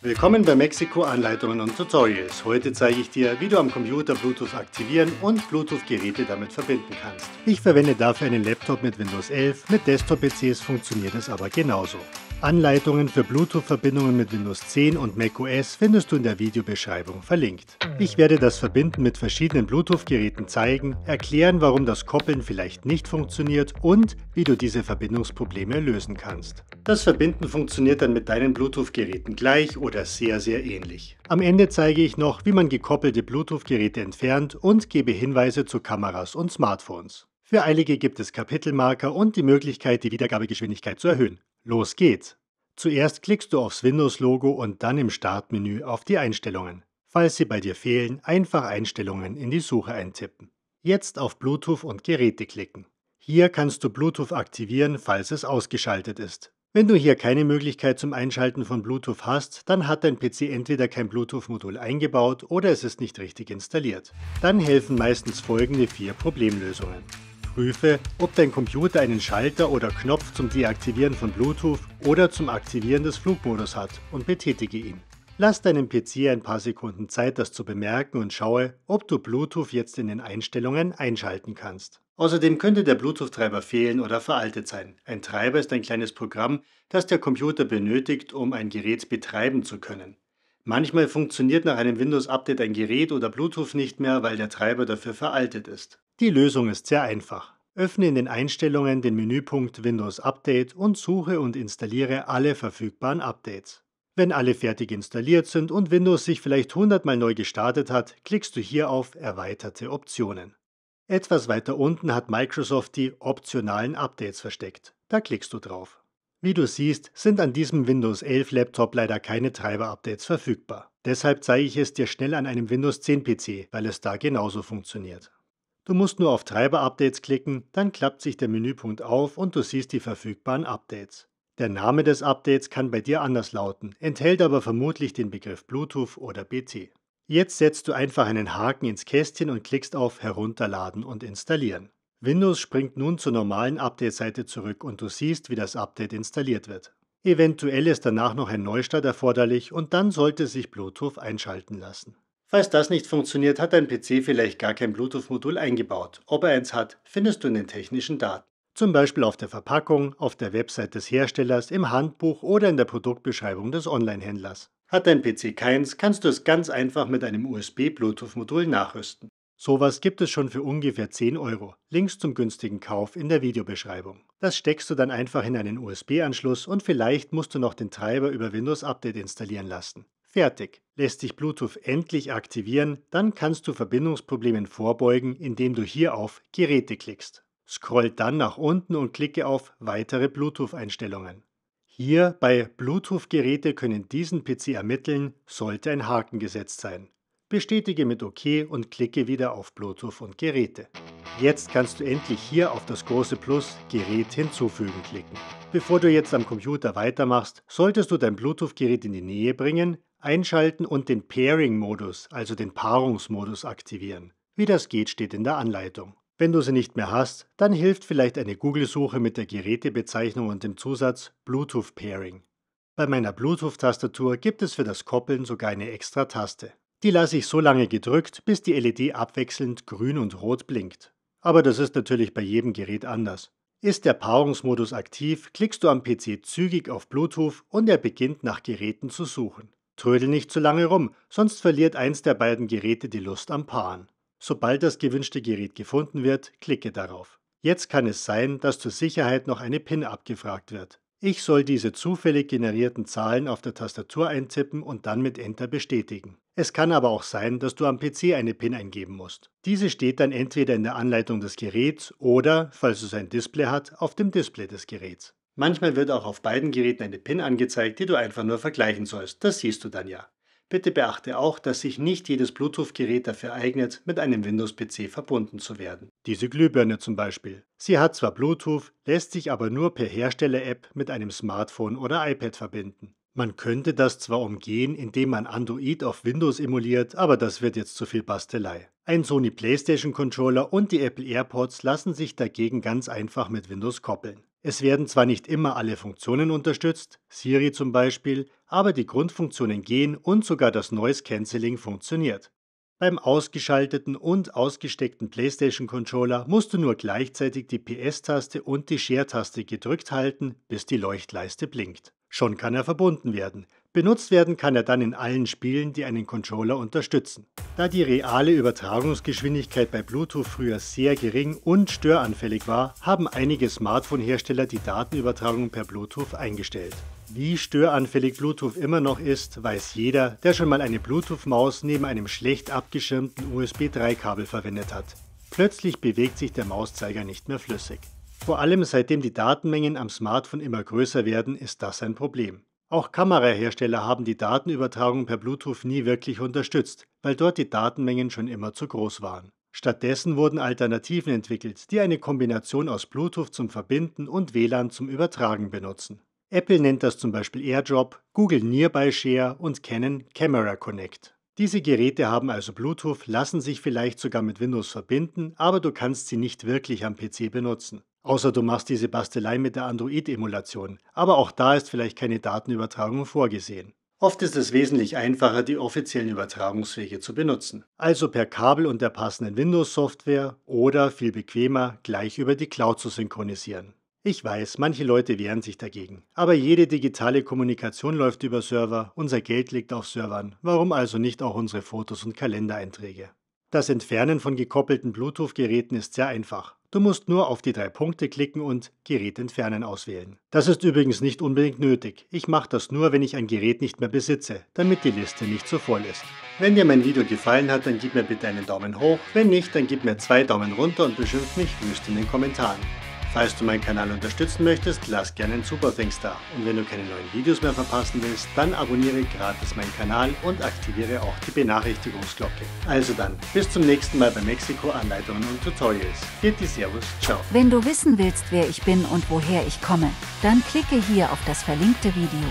Willkommen bei Mexiko Anleitungen und Tutorials. Heute zeige ich dir, wie du am Computer Bluetooth aktivieren und Bluetooth-Geräte damit verbinden kannst. Ich verwende dafür einen Laptop mit Windows 11, mit Desktop-PCs funktioniert es aber genauso. Anleitungen für Bluetooth-Verbindungen mit Windows 10 und macOS findest du in der Videobeschreibung verlinkt. Ich werde das Verbinden mit verschiedenen Bluetooth-Geräten zeigen, erklären, warum das Koppeln vielleicht nicht funktioniert und wie du diese Verbindungsprobleme lösen kannst. Das Verbinden funktioniert dann mit deinen Bluetooth-Geräten gleich oder sehr, sehr ähnlich. Am Ende zeige ich noch, wie man gekoppelte Bluetooth-Geräte entfernt und gebe Hinweise zu Kameras und Smartphones. Für eilige gibt es Kapitelmarker und die Möglichkeit, die Wiedergabegeschwindigkeit zu erhöhen. Los geht's! Zuerst klickst du aufs Windows-Logo und dann im Startmenü auf die Einstellungen. Falls sie bei dir fehlen, einfach Einstellungen in die Suche eintippen. Jetzt auf Bluetooth und Geräte klicken. Hier kannst du Bluetooth aktivieren, falls es ausgeschaltet ist. Wenn du hier keine Möglichkeit zum Einschalten von Bluetooth hast, dann hat dein PC entweder kein Bluetooth-Modul eingebaut oder es ist nicht richtig installiert. Dann helfen meistens folgende vier Problemlösungen prüfe, ob dein Computer einen Schalter oder Knopf zum Deaktivieren von Bluetooth oder zum Aktivieren des Flugmodus hat und betätige ihn. Lass deinem PC ein paar Sekunden Zeit, das zu bemerken und schaue, ob du Bluetooth jetzt in den Einstellungen einschalten kannst. Außerdem könnte der Bluetooth-Treiber fehlen oder veraltet sein. Ein Treiber ist ein kleines Programm, das der Computer benötigt, um ein Gerät betreiben zu können. Manchmal funktioniert nach einem Windows-Update ein Gerät oder Bluetooth nicht mehr, weil der Treiber dafür veraltet ist. Die Lösung ist sehr einfach. Öffne in den Einstellungen den Menüpunkt Windows Update und suche und installiere alle verfügbaren Updates. Wenn alle fertig installiert sind und Windows sich vielleicht 100 Mal neu gestartet hat, klickst du hier auf Erweiterte Optionen. Etwas weiter unten hat Microsoft die optionalen Updates versteckt. Da klickst du drauf. Wie du siehst, sind an diesem Windows 11 Laptop leider keine Treiber-Updates verfügbar. Deshalb zeige ich es dir schnell an einem Windows 10 PC, weil es da genauso funktioniert. Du musst nur auf Treiber-Updates klicken, dann klappt sich der Menüpunkt auf und du siehst die verfügbaren Updates. Der Name des Updates kann bei dir anders lauten, enthält aber vermutlich den Begriff Bluetooth oder BT. Jetzt setzt du einfach einen Haken ins Kästchen und klickst auf Herunterladen und installieren. Windows springt nun zur normalen Update-Seite zurück und du siehst, wie das Update installiert wird. Eventuell ist danach noch ein Neustart erforderlich und dann sollte sich Bluetooth einschalten lassen. Falls das nicht funktioniert, hat dein PC vielleicht gar kein Bluetooth-Modul eingebaut. Ob er eins hat, findest du in den technischen Daten. Zum Beispiel auf der Verpackung, auf der Website des Herstellers, im Handbuch oder in der Produktbeschreibung des Online-Händlers. Hat dein PC keins, kannst du es ganz einfach mit einem USB-Bluetooth-Modul nachrüsten. Sowas gibt es schon für ungefähr 10 Euro. Links zum günstigen Kauf in der Videobeschreibung. Das steckst du dann einfach in einen USB-Anschluss und vielleicht musst du noch den Treiber über Windows Update installieren lassen. Fertig. Lässt sich Bluetooth endlich aktivieren, dann kannst du Verbindungsproblemen vorbeugen, indem du hier auf Geräte klickst. Scroll dann nach unten und klicke auf Weitere Bluetooth-Einstellungen. Hier bei Bluetooth-Geräte können diesen PC ermitteln, sollte ein Haken gesetzt sein. Bestätige mit OK und klicke wieder auf Bluetooth und Geräte. Jetzt kannst du endlich hier auf das große Plus Gerät hinzufügen klicken. Bevor du jetzt am Computer weitermachst, solltest du dein Bluetooth-Gerät in die Nähe bringen, einschalten und den Pairing-Modus, also den Paarungsmodus aktivieren. Wie das geht, steht in der Anleitung. Wenn du sie nicht mehr hast, dann hilft vielleicht eine Google-Suche mit der Gerätebezeichnung und dem Zusatz Bluetooth Pairing. Bei meiner Bluetooth-Tastatur gibt es für das Koppeln sogar eine extra Taste. Die lasse ich so lange gedrückt, bis die LED abwechselnd grün und rot blinkt. Aber das ist natürlich bei jedem Gerät anders. Ist der Paarungsmodus aktiv, klickst du am PC zügig auf Bluetooth und er beginnt nach Geräten zu suchen. Trödel nicht zu lange rum, sonst verliert eins der beiden Geräte die Lust am Paaren. Sobald das gewünschte Gerät gefunden wird, klicke darauf. Jetzt kann es sein, dass zur Sicherheit noch eine PIN abgefragt wird. Ich soll diese zufällig generierten Zahlen auf der Tastatur eintippen und dann mit Enter bestätigen. Es kann aber auch sein, dass du am PC eine PIN eingeben musst. Diese steht dann entweder in der Anleitung des Geräts oder, falls es ein Display hat, auf dem Display des Geräts. Manchmal wird auch auf beiden Geräten eine PIN angezeigt, die du einfach nur vergleichen sollst. Das siehst du dann ja. Bitte beachte auch, dass sich nicht jedes Bluetooth-Gerät dafür eignet, mit einem Windows-PC verbunden zu werden. Diese Glühbirne zum Beispiel. Sie hat zwar Bluetooth, lässt sich aber nur per Hersteller-App mit einem Smartphone oder iPad verbinden. Man könnte das zwar umgehen, indem man Android auf Windows emuliert, aber das wird jetzt zu viel Bastelei. Ein Sony PlayStation Controller und die Apple AirPods lassen sich dagegen ganz einfach mit Windows koppeln. Es werden zwar nicht immer alle Funktionen unterstützt, Siri zum Beispiel, aber die Grundfunktionen gehen und sogar das Noise Cancelling funktioniert. Beim ausgeschalteten und ausgesteckten PlayStation Controller musst du nur gleichzeitig die PS-Taste und die Share-Taste gedrückt halten, bis die Leuchtleiste blinkt. Schon kann er verbunden werden. Benutzt werden kann er dann in allen Spielen, die einen Controller unterstützen. Da die reale Übertragungsgeschwindigkeit bei Bluetooth früher sehr gering und störanfällig war, haben einige Smartphone-Hersteller die Datenübertragung per Bluetooth eingestellt. Wie störanfällig Bluetooth immer noch ist, weiß jeder, der schon mal eine Bluetooth-Maus neben einem schlecht abgeschirmten USB-3-Kabel verwendet hat. Plötzlich bewegt sich der Mauszeiger nicht mehr flüssig. Vor allem seitdem die Datenmengen am Smartphone immer größer werden, ist das ein Problem. Auch Kamerahersteller haben die Datenübertragung per Bluetooth nie wirklich unterstützt, weil dort die Datenmengen schon immer zu groß waren. Stattdessen wurden Alternativen entwickelt, die eine Kombination aus Bluetooth zum Verbinden und WLAN zum Übertragen benutzen. Apple nennt das zum Beispiel AirDrop, Google Nearby Share und Canon Camera Connect. Diese Geräte haben also Bluetooth, lassen sich vielleicht sogar mit Windows verbinden, aber du kannst sie nicht wirklich am PC benutzen. Außer du machst diese Bastelei mit der Android-Emulation, aber auch da ist vielleicht keine Datenübertragung vorgesehen. Oft ist es wesentlich einfacher, die offiziellen Übertragungswege zu benutzen, also per Kabel und der passenden Windows-Software oder viel bequemer gleich über die Cloud zu synchronisieren. Ich weiß, manche Leute wehren sich dagegen, aber jede digitale Kommunikation läuft über Server, unser Geld liegt auf Servern, warum also nicht auch unsere Fotos und Kalendereinträge? Das Entfernen von gekoppelten Bluetooth-Geräten ist sehr einfach. Du musst nur auf die drei Punkte klicken und Gerät entfernen auswählen. Das ist übrigens nicht unbedingt nötig. Ich mache das nur, wenn ich ein Gerät nicht mehr besitze, damit die Liste nicht so voll ist. Wenn dir mein Video gefallen hat, dann gib mir bitte einen Daumen hoch. Wenn nicht, dann gib mir zwei Daumen runter und beschimpf mich wüst in den Kommentaren. Falls du meinen Kanal unterstützen möchtest, lass gerne einen Super Thanks da. Und wenn du keine neuen Videos mehr verpassen willst, dann abonniere gratis meinen Kanal und aktiviere auch die Benachrichtigungsglocke. Also dann, bis zum nächsten Mal bei Mexiko Anleitungen und Tutorials. Gitti Servus, ciao. Wenn du wissen willst, wer ich bin und woher ich komme, dann klicke hier auf das verlinkte Video.